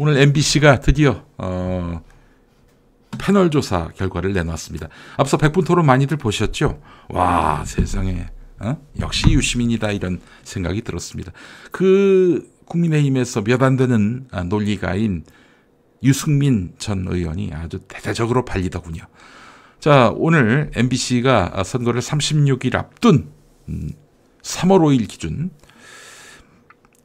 오늘 MBC가 드디어 어, 패널 조사 결과를 내놨습니다. 앞서 백분 토론 많이들 보셨죠? 와 세상에 어? 역시 유시민이다 이런 생각이 들었습니다. 그 국민의힘에서 몇 안 되는 아, 논리가인 유승민 전 의원이 아주 대대적으로 발리더군요. 자 오늘 MBC가 선거를 36일 앞둔 3월 음, 5일 기준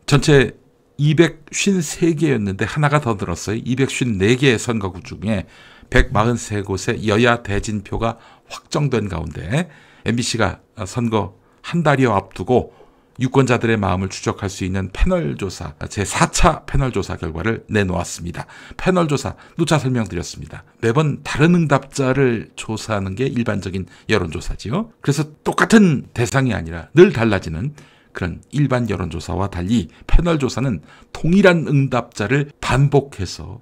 전체 253개였는데 하나가 더 늘었어요. 254개의 선거구 중에 143곳의 여야 대진표가 확정된 가운데 MBC가 선거 한 달여 앞두고 유권자들의 마음을 추적할 수 있는 패널 조사, 제4차 패널 조사 결과를 내놓았습니다. 패널 조사, 누차 설명드렸습니다. 매번 다른 응답자를 조사하는 게 일반적인 여론조사지요. 그래서 똑같은 대상이 아니라 늘 달라지는 그런 일반 여론조사와 달리 패널조사는 동일한 응답자를 반복해서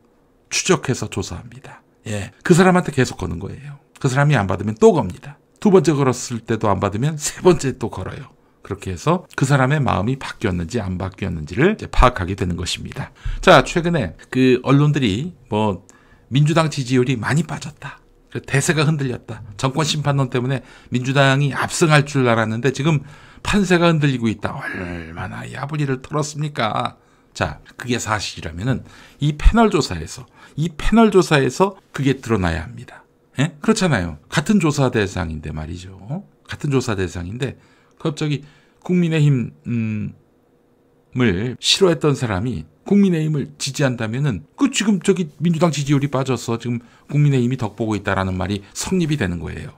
추적해서 조사합니다. 예. 그 사람한테 계속 거는 거예요. 그 사람이 안 받으면 또 겁니다. 두 번째 걸었을 때도 안 받으면 세 번째 또 걸어요. 그렇게 해서 그 사람의 마음이 바뀌었는지 안 바뀌었는지를 파악하게 되는 것입니다. 자, 최근에 그 언론들이 뭐 민주당 지지율이 많이 빠졌다. 그 대세가 흔들렸다. 정권 심판론 때문에 민주당이 압승할 줄 알았는데 지금 판세가 흔들리고 있다. 얼마나 야부리를 털었습니까? 자, 그게 사실이라면은 이 패널 조사에서 이 패널 조사에서 그게 드러나야 합니다. 예? 그렇잖아요. 같은 조사 대상인데 말이죠. 같은 조사 대상인데 갑자기 국민의힘 음, 을 싫어했던 사람이 국민의힘을 지지한다면은 그 지금 저기 민주당 지지율이 빠져서 지금 국민의힘이 덕보고 있다라는 말이 성립이 되는 거예요.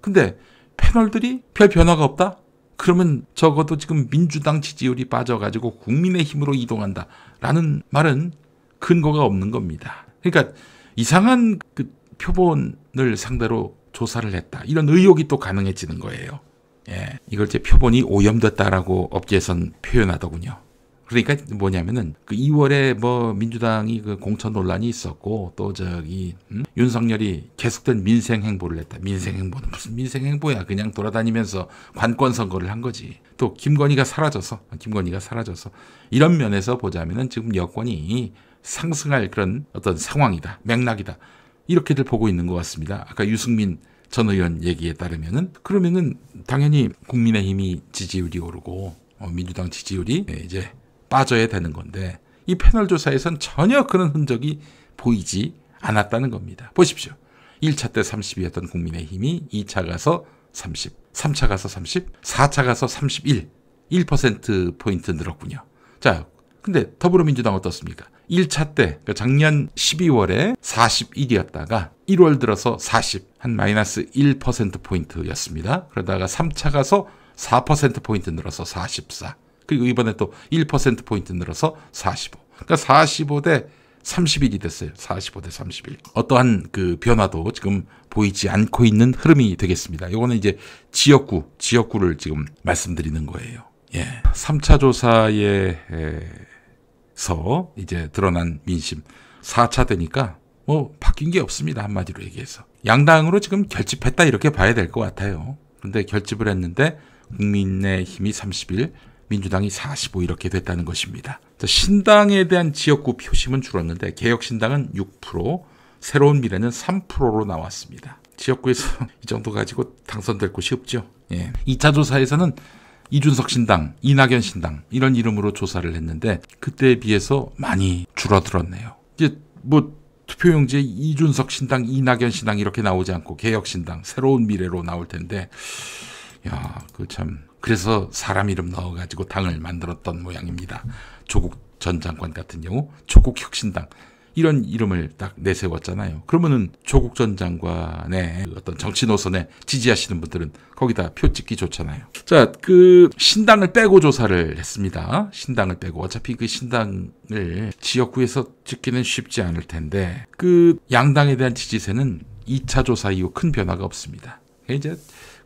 근데 패널들이 별 변화가 없다? 그러면 적어도 지금 민주당 지지율이 빠져가지고 국민의힘으로 이동한다라는 말은 근거가 없는 겁니다. 그러니까 이상한 그 표본을 상대로 조사를 했다. 이런 의혹이 또 가능해지는 거예요. 예. 이걸 제 표본이 오염됐다라고 업계에선 표현하더군요. 그러니까 뭐냐면은 그 2월에 뭐 민주당이 그 공천 논란이 있었고 또 저기 음? 윤석열이 계속된 민생 행보를 했다. 민생 행보는 무슨 민생 행보야? 그냥 돌아다니면서 관권 선거를 한 거지. 또 김건희가 사라져서 김건희가 사라져서 이런 면에서 보자면은 지금 여권이 상승할 그런 어떤 상황이다. 맥락이다. 이렇게들 보고 있는 것 같습니다. 아까 유승민 전 의원 얘기에 따르면은 그러면은 당연히 국민의힘이 지지율이 오르고 어, 민주당 지지율이 예, 이제 빠져야 되는 건데 이 패널 조사에선 전혀 그런 흔적이 보이지 않았다는 겁니다. 보십시오. 1차 때 30이었던 국민의힘이 2차 가서 30, 3차 가서 30, 4차 가서 31, 1%포인트 늘었군요. 자, 근데 더불어민주당 어떻습니까? 1차 때, 그러니까 작년 12월에 41이었다가 1월 들어서 40, 한 마이너스 1%포인트였습니다. 그러다가 3차 가서 4%포인트 늘어서 44. 그리고 이번에 또 1%포인트 늘어서 45. 그러니까 45대 30일이 됐어요. 45대 30일. 어떠한 그 변화도 지금 보이지 않고 있는 흐름이 되겠습니다. 이거는 이제 지역구, 지역구를 지금 말씀드리는 거예요. 예. 3차 조사에서 이제 드러난 민심. 4차 되니까 뭐 바뀐 게 없습니다. 한마디로 얘기해서. 양당으로 지금 결집했다 이렇게 봐야 될 것 같아요. 근데 결집을 했는데 국민의 힘이 30일, 민주당이 45 이렇게 됐다는 것입니다. 신당에 대한 지역구 표심은 줄었는데 개혁신당은 6%, 새로운 미래는 3%로 나왔습니다. 지역구에서 이 정도 가지고 당선될 곳이 없죠. 예. 2차 조사에서는 이준석 신당, 이낙연 신당 이런 이름으로 조사를 했는데 그때에 비해서 많이 줄어들었네요. 이제 뭐 투표용지에 이준석 신당, 이낙연 신당 이렇게 나오지 않고 개혁 신당, 새로운 미래로 나올 텐데 야, 그참 그래서 사람 이름 넣어가지고 당을 만들었던 모양입니다. 조국 전 장관 같은 경우 조국 혁신당 이런 이름을 딱 내세웠잖아요. 그러면은 조국 전 장관의 어떤 정치 노선에 지지하시는 분들은 거기다 표 찍기 좋잖아요. 자, 그 신당을 빼고 조사를 했습니다. 신당을 빼고 어차피 그 신당을 지역구에서 찍기는 쉽지 않을 텐데 그 양당에 대한 지지세는 2차 조사 이후 큰 변화가 없습니다. 이제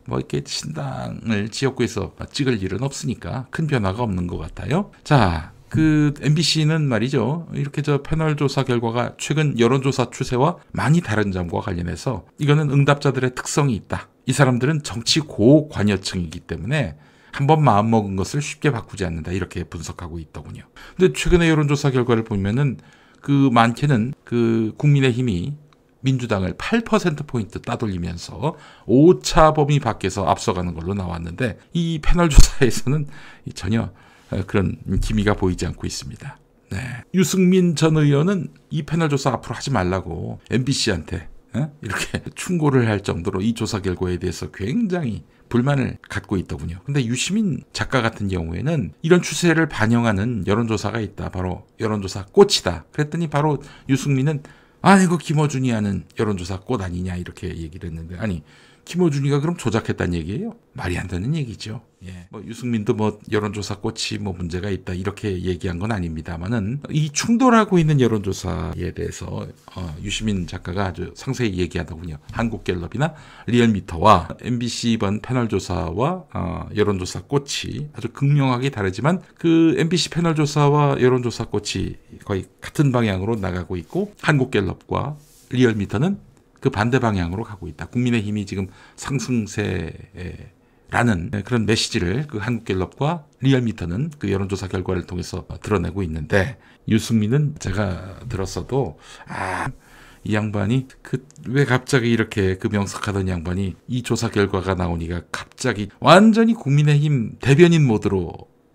뭐 이렇게 신당을 지역구에서 찍을 일은 없으니까 큰 변화가 없는 것 같아요. 자, 그 MBC는 말이죠. 이렇게 저 패널 조사 결과가 최근 여론조사 추세와 많이 다른 점과 관련해서 이거는 응답자들의 특성이 있다. 이 사람들은 정치 고관여층이기 때문에 한 번 마음먹은 것을 쉽게 바꾸지 않는다. 이렇게 분석하고 있더군요. 근데 최근의 여론조사 결과를 보면은 그 많게는 그 국민의힘이 민주당을 8%포인트 따돌리면서 5차 범위 밖에서 앞서가는 걸로 나왔는데 이 패널 조사에서는 전혀 어, 그런 기미가 보이지 않고 있습니다. 네. 유승민 전 의원은 이 패널 조사 앞으로 하지 말라고 MBC한테 어? 이렇게 충고를 할 정도로 이 조사 결과에 대해서 굉장히 불만을 갖고 있더군요. 근데 유시민 작가 같은 경우에는 이런 추세를 반영하는 여론조사가 있다. 바로 여론조사 꽃이다. 그랬더니 바로 유승민은 아 이거 김어준이 하는 여론조사 꽃 아니냐 이렇게 얘기를 했는데 아니 김어준이가 그럼 조작했다는 얘기예요? 말이 안 되는 얘기죠. 예. 뭐 유승민도 뭐 여론조사 꽃이 뭐 문제가 있다 이렇게 얘기한 건 아닙니다만은 이 충돌하고 있는 여론조사에 대해서 어, 유시민 작가가 아주 상세히 얘기하더군요. 한국갤럽이나 리얼미터와 MBC 번 패널 조사와 어, 여론조사 꽃이 아주 극명하게 다르지만 그 MBC 패널 조사와 여론조사 꽃이 거의 같은 방향으로 나가고 있고 한국갤럽과 리얼미터는 그 반대 방향으로 가고 있다. 국민의힘이 지금 상승세에 라는 그런 메시지를 그 한국갤럽과 리얼미터는 그 여론조사 결과를 통해서 드러내고 있는데 유승민은 제가 들었어도 아, 이 양반이 그 왜 갑자기 이렇게 그 명석하던 양반이 이 조사 결과가 나오니까 갑자기 완전히 국민의힘 대변인 모드로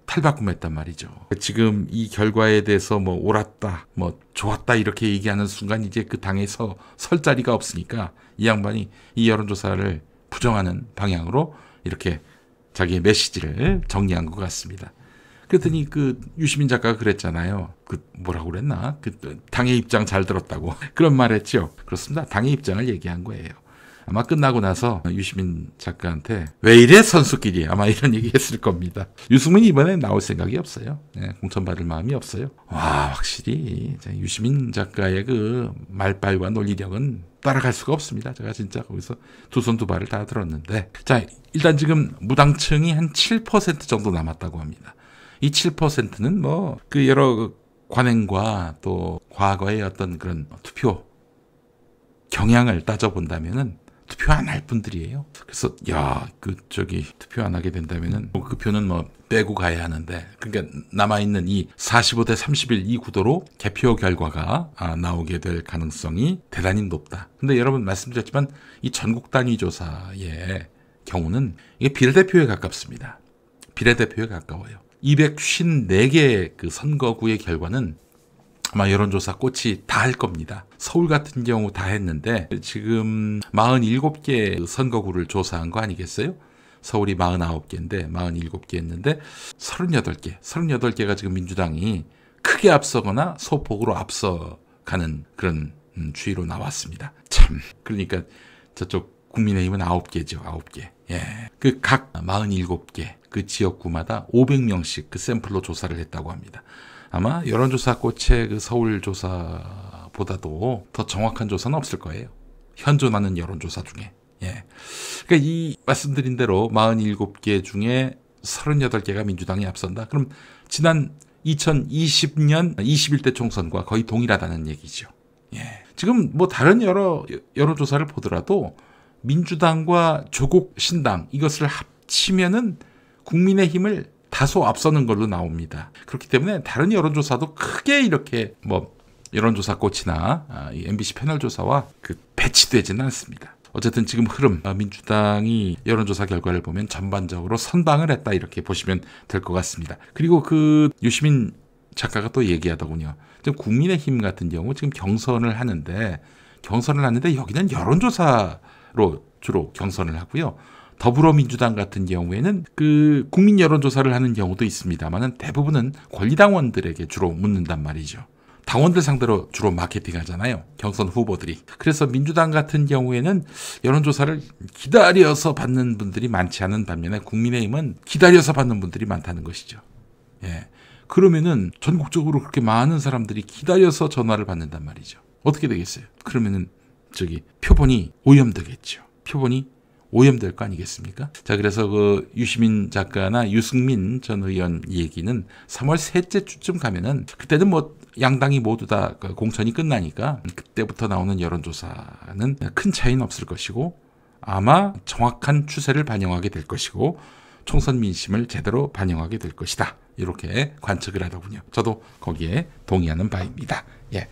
탈바꿈했단 말이죠. 지금 이 결과에 대해서 뭐 옳았다, 뭐 좋았다 이렇게 얘기하는 순간 이제 그 당에서 설 자리가 없으니까 이 양반이 이 여론조사를 부정하는 방향으로 이렇게 자기의 메시지를 정리한 것 같습니다. 그랬더니 그 유시민 작가가 그랬잖아요. 그 뭐라고 그랬나? 그 당의 입장 잘 들었다고 그런 말했죠. 그렇습니다. 당의 입장을 얘기한 거예요. 아마 끝나고 나서 유시민 작가한테 왜 이래 선수끼리 아마 이런 얘기했을 겁니다. 유승민이 이번에 나올 생각이 없어요. 네, 공천받을 마음이 없어요. 와 확실히 유시민 작가의 그 말빨과 논리력은 따라갈 수가 없습니다. 제가 진짜 거기서 두 손 두 발을 다 들었는데 자 일단 지금 무당층이 한 7% 정도 남았다고 합니다. 이 7%는 뭐 그 여러 그 관행과 또 과거의 어떤 그런 투표 경향을 따져본다면은 투표 안 할 분들이에요. 그래서 야 그 저기 투표 안 하게 된다면은 뭐 그 표는 뭐 빼고 가야 하는데 그러니까 남아 있는 이 45대 31이 구도로 개표 결과가 아, 나오게 될 가능성이 대단히 높다. 근데 여러분 말씀드렸지만 이 전국 단위 조사의 경우는 이게 비례대표에 가깝습니다. 비례대표에 가까워요. 254개 그 선거구의 결과는 아마 여론조사 꽃이 다 할 겁니다. 서울 같은 경우 다 했는데 지금 47개 선거구를 조사한 거 아니겠어요? 서울이 49개인데 47개 했는데 38개, 38개가 지금 민주당이 크게 앞서거나 소폭으로 앞서가는 그런 추이로 음, 나왔습니다. 참, 그러니까 저쪽 국민의힘은 9개죠, 9개. 예. 그 각 47개 그 지역구마다 500명씩 그 샘플로 조사를 했다고 합니다. 아마 여론조사 꽃의 그 서울 조사보다도 더 정확한 조사는 없을 거예요. 현존하는 여론조사 중에. 예. 그니까이 말씀드린 대로 47개 중에 38개가 민주당이 앞선다. 그럼 지난 2020년 21대 총선과 거의 동일하다는 얘기죠. 예. 지금 뭐 다른 여러 여론조사를 보더라도 민주당과 조국 신당 이것을 합치면은 국민의 힘을 다소 앞서는 걸로 나옵니다. 그렇기 때문에 다른 여론조사도 크게 이렇게 뭐 여론조사 꽃이나 MBC 아, 패널 조사와 그 배치되지는 않습니다. 어쨌든 지금 흐름 아, 민주당이 여론조사 결과를 보면 전반적으로 선방을 했다 이렇게 보시면 될 것 같습니다. 그리고 그 유시민 작가가 또 얘기하더군요. 지금 국민의힘 같은 경우 지금 경선을 하는데 경선을 하는데 여기는 여론조사 로 주로 경선을 하고요. 더불어민주당 같은 경우에는 그 국민 여론조사를 하는 경우도 있습니다만은 대부분은 권리당원들에게 주로 묻는단 말이죠. 당원들 상대로 주로 마케팅 하잖아요. 경선 후보들이. 그래서 민주당 같은 경우에는 여론조사를 기다려서 받는 분들이 많지 않은 반면에 국민의힘은 기다려서 받는 분들이 많다는 것이죠. 예. 그러면은 전국적으로 그렇게 많은 사람들이 기다려서 전화를 받는단 말이죠. 어떻게 되겠어요? 그러면은 저기 표본이 오염되겠죠. 표본이 오염될 거 아니겠습니까? 자, 그래서 그 유시민 작가나 유승민 전 의원 얘기는 3월 셋째 주쯤 가면은 그때는 뭐 양당이 모두 다 그 공천이 끝나니까 그때부터 나오는 여론조사는 큰 차이는 없을 것이고 아마 정확한 추세를 반영하게 될 것이고 총선 민심을 제대로 반영하게 될 것이다. 이렇게 관측을 하더군요. 저도 거기에 동의하는 바입니다. 예.